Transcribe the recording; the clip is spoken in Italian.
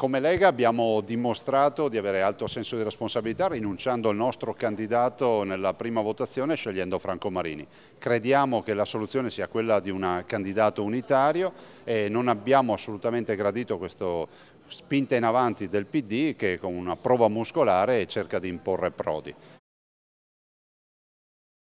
Come Lega abbiamo dimostrato di avere alto senso di responsabilità rinunciando al nostro candidato nella prima votazione scegliendo Franco Marini. Crediamo che la soluzione sia quella di un candidato unitario e non abbiamo assolutamente gradito questa spinta in avanti del PD che con una prova muscolare cerca di imporre Prodi.